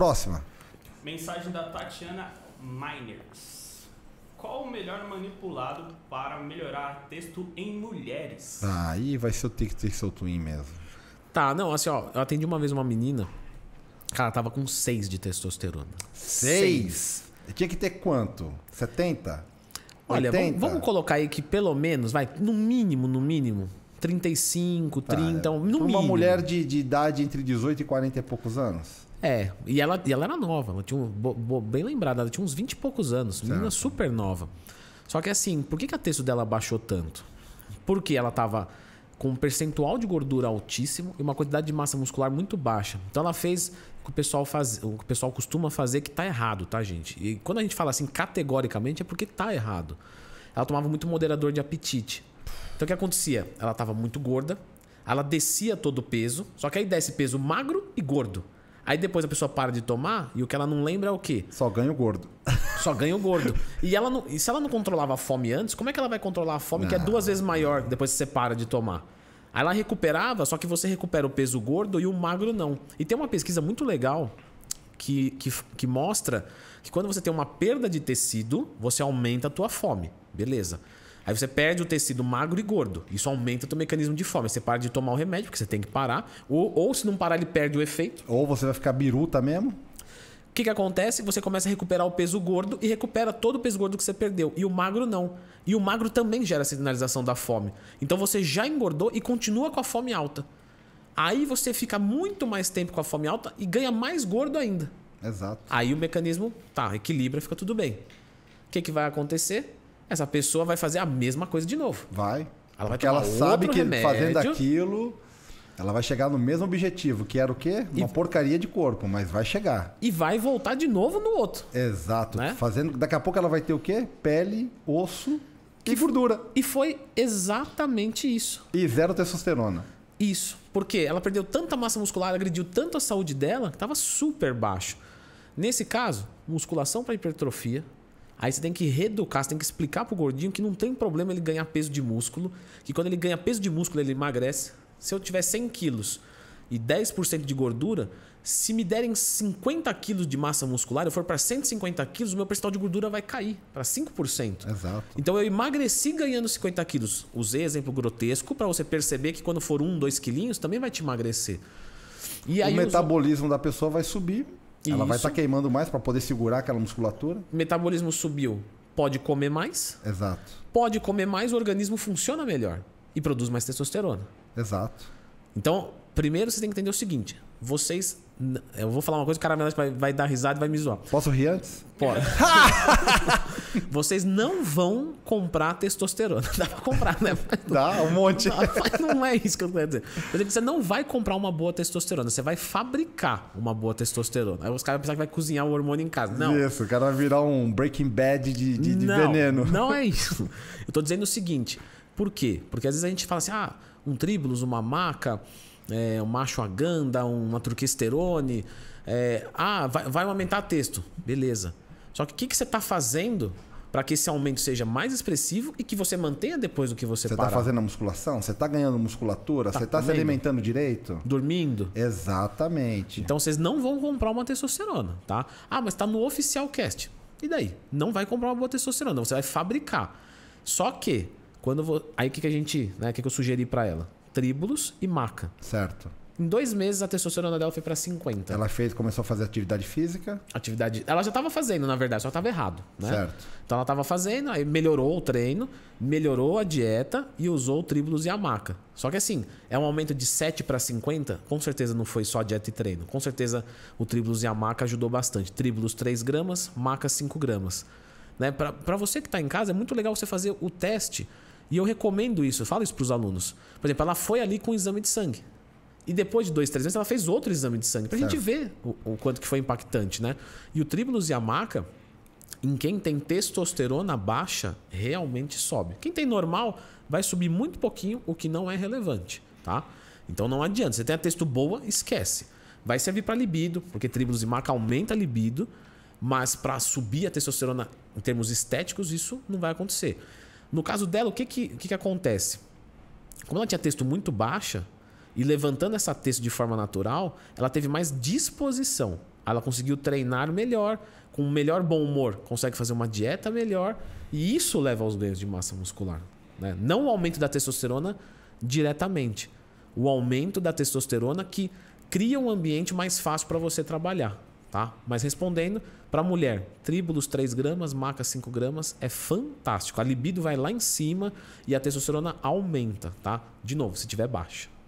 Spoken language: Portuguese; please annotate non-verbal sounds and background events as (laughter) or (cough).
Próxima. Mensagem da Tatiana Miners. Qual o melhor manipulado para melhorar texto em mulheres? Ah, aí vai ser o TikTok ou Twin mesmo. Tá, não, assim, ó, eu atendi uma vez uma menina, cara, tava com 6 de testosterona. 6? Tinha que ter quanto? 70? Olha, vamos, vamos, colocar aí que pelo menos, vai, no mínimo, no mínimo, 35, tá, 30, é. no uma mínimo. Uma mulher de, de idade entre 18 e 40 e poucos anos? É, e ela, e ela era nova, ela tinha um, bo, bo, bem lembrada, ela tinha uns 20 e poucos anos, certo. menina super nova. Só que assim, por que, que a texto dela baixou tanto? Porque ela tava com um percentual de gordura altíssimo e uma quantidade de massa muscular muito baixa. Então ela fez o que o pessoal faz, o que o pessoal costuma fazer que tá errado, tá, gente? E quando a gente fala assim categoricamente é porque tá errado. Ela tomava muito moderador de apetite. Então o que acontecia? Ela tava muito gorda, ela descia todo o peso, só que aí desce peso magro e gordo. Aí depois a pessoa para de tomar e o que ela não lembra é o quê? Só ganha o gordo. (laughs) Só ganha o gordo. E, ela não, e se ela não controlava a fome antes, como é que ela vai controlar a fome, não. que é duas vezes maior depois que você para de tomar? Aí ela recuperava, só que você recupera o peso gordo e o magro não. E tem uma pesquisa muito legal que, que, que mostra que quando você tem uma perda de tecido, você aumenta a tua fome. Beleza. Aí você perde o tecido magro e gordo. Isso aumenta o teu mecanismo de fome. Você para de tomar o remédio, porque você tem que parar. Ou, ou se não parar, ele perde o efeito. Ou você vai ficar biruta mesmo. O que, que acontece? Você começa a recuperar o peso gordo e recupera todo o peso gordo que você perdeu. E o magro não. E o magro também gera a sinalização da fome. Então você já engordou e continua com a fome alta. Aí você fica muito mais tempo com a fome alta e ganha mais gordo ainda. Exato. Aí o mecanismo tá, equilibra, fica tudo bem. O que, que vai acontecer? essa pessoa vai fazer a mesma coisa de novo. Vai. Ela vai Porque ela sabe que remédio. fazendo aquilo, ela vai chegar no mesmo objetivo, que era o quê? Uma e... porcaria de corpo, mas vai chegar. E vai voltar de novo no outro. Exato. Né? Fazendo, daqui a pouco ela vai ter o quê? Pele, osso que... e gordura. E foi exatamente isso. E zero testosterona. Isso. Porque ela perdeu tanta massa muscular, agrediu tanto a saúde dela, que estava super baixo. Nesse caso, musculação para hipertrofia, Aí você tem que reeducar, você tem que explicar pro gordinho que não tem problema ele ganhar peso de músculo, que quando ele ganha peso de músculo ele emagrece. Se eu tiver 100 quilos e 10% de gordura, se me derem 50 quilos de massa muscular, eu for para 150 quilos, o meu percentual de gordura vai cair para 5%. Exato. Então eu emagreci ganhando 50 quilos. Usei exemplo grotesco para você perceber que quando for 1, um, 2 quilinhos, também vai te emagrecer. E o metabolismo da pessoa vai subir ela vai estar tá queimando mais para poder segurar aquela musculatura. Metabolismo subiu, pode comer mais. Exato. Pode comer mais, o organismo funciona melhor e produz mais testosterona. Exato. Então, primeiro você tem que entender o seguinte: vocês. Eu vou falar uma coisa que o cara vai, vai dar risada e vai me zoar. Posso rir antes? Pode. (laughs) Vocês não vão comprar testosterona. (laughs) Dá pra comprar, né? Dá, um monte. Não, não é isso que eu quero dizer. Você não vai comprar uma boa testosterona, você vai fabricar uma boa testosterona. Aí os caras vão pensar que vai cozinhar o hormônio em casa. Não. Isso, o cara vai virar um Breaking Bad de, de, de não, veneno. Não (laughs) é isso. Eu tô dizendo o seguinte. Por quê? Porque às vezes a gente fala assim, ah, um tribulus, uma maca, é, um macho aganda, uma turquesterone. É, ah, vai, vai aumentar texto. Beleza. Só que o que, que você está fazendo para que esse aumento seja mais expressivo e que você mantenha depois do que você Você está fazendo a musculação? Você está ganhando musculatura? Tá você tá está se alimentando direito? Dormindo? Exatamente. Então vocês não vão comprar uma testosterona, tá? Ah, mas está no oficial cast. E daí? Não vai comprar uma boa testosterona, você vai fabricar. Só que, quando vou... aí o que, que a gente, né, que, que eu sugeri para ela? Tríbulos e maca. Certo. Em dois meses, a testosterona dela foi para 50. Ela fez, começou a fazer atividade física. Atividade. Ela já estava fazendo, na verdade, só estava errado. Né? Certo. Então ela estava fazendo, aí melhorou o treino, melhorou a dieta e usou o tribulus e a maca. Só que assim, é um aumento de 7 para 50, com certeza não foi só dieta e treino. Com certeza o tribulus e a maca ajudou bastante. Tribulus 3 gramas, maca 5 gramas. Né? Para você que está em casa, é muito legal você fazer o teste. E eu recomendo isso, eu falo isso para os alunos. Por exemplo, ela foi ali com o exame de sangue. E depois de dois, três meses, ela fez outro exame de sangue, pra certo. gente ver o, o, quanto que foi impactante, né? E o tribulus e a maca, em quem tem testosterona baixa, realmente sobe. Quem tem normal, vai subir muito pouquinho, o que não é relevante, tá? Então não adianta. Você tem a texto boa, esquece. Vai servir para libido, porque tribulus e maca aumenta a libido, mas para subir a testosterona em termos estéticos, isso não vai acontecer. No caso dela, o que, que, que, que acontece? Como ela tinha texto muito baixa, e levantando essa texto de forma natural, ela teve mais disposição. Ela conseguiu treinar melhor, com um melhor bom humor, consegue fazer uma dieta melhor e isso leva aos ganhos de massa muscular. Né? Não o aumento da testosterona diretamente, o aumento da testosterona que cria um ambiente mais fácil para você trabalhar. Tá? Mas respondendo, para mulher, tríbulos 3 gramas, maca 5 gramas é fantástico. A libido vai lá em cima e a testosterona aumenta, tá? De novo, se tiver baixa.